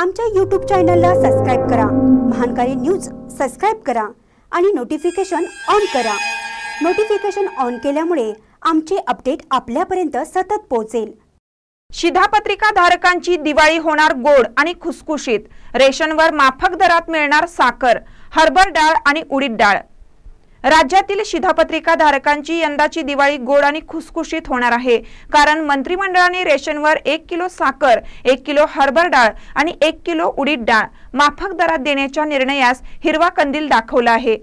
आमच्या यूट्यूब चॅनलला सबस्क्राईब करा महानकारी न्यूज सबस्क्राईब करा आणि नोटिफिकेशन ऑन करा नोटिफिकेशन ऑन केल्यामुळे आमचे अपडेट आपल्यापर्यंत सतत पोहोचेल शिधापत्रिका धारकांची दिवाळी होणार गोड आणि खुसखुशीत रेशनवर माफक दरात मिळणार साखर हरभर डाळ आणि उडीद डाळ राज्यातील शिधापत्रिका धारकांची यंदाची दिवाळी गोड आणि खुसखुशीत होणार आहे कारण मंत्रिमंडळाने रेशनवर एक किलो साखर एक किलो हरभर डाळ आणि एक किलो उडीद डाळ माफक दरात देण्याच्या निर्णयास हिरवा कंदील दाखवला आहे